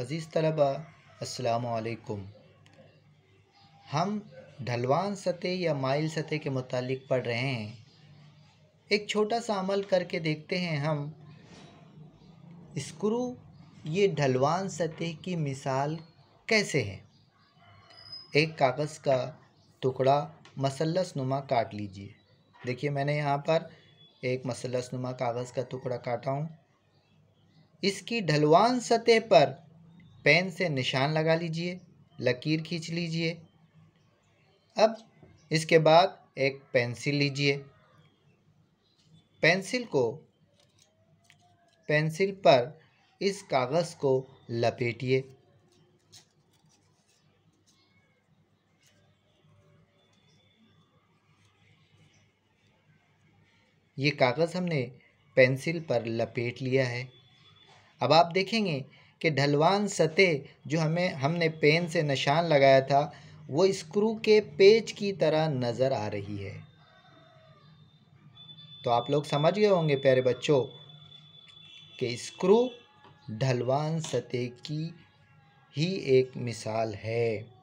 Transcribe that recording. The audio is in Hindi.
अज़ीज़ तलबा असलकुम हम ढलवान सतह या माइल सतह के मतलब पढ़ रहे हैं एक छोटा सा अमल करके देखते हैं हम स्क्रू ये ढलवान सतह की मिसाल कैसे है एक कागज़ का टुकड़ा मसलस नुमा काट लीजिए देखिए मैंने यहाँ पर एक मसलस नुमा कागज़ का टुकड़ा काटा हूँ इसकी ढलवान सतह पर पेन से निशान लगा लीजिए लकीर खींच लीजिए अब इसके बाद एक पेंसिल लीजिए पेंसिल को पेंसिल पर इस कागज़ को लपेटिए ये कागज़ हमने पेंसिल पर लपेट लिया है अब आप देखेंगे कि ढलवान सतह जो हमें हमने पेन से निशान लगाया था वो स्क्रू के पेच की तरह नज़र आ रही है तो आप लोग समझ गए होंगे प्यारे बच्चों कि स्क्रू ढलवान सतह की ही एक मिसाल है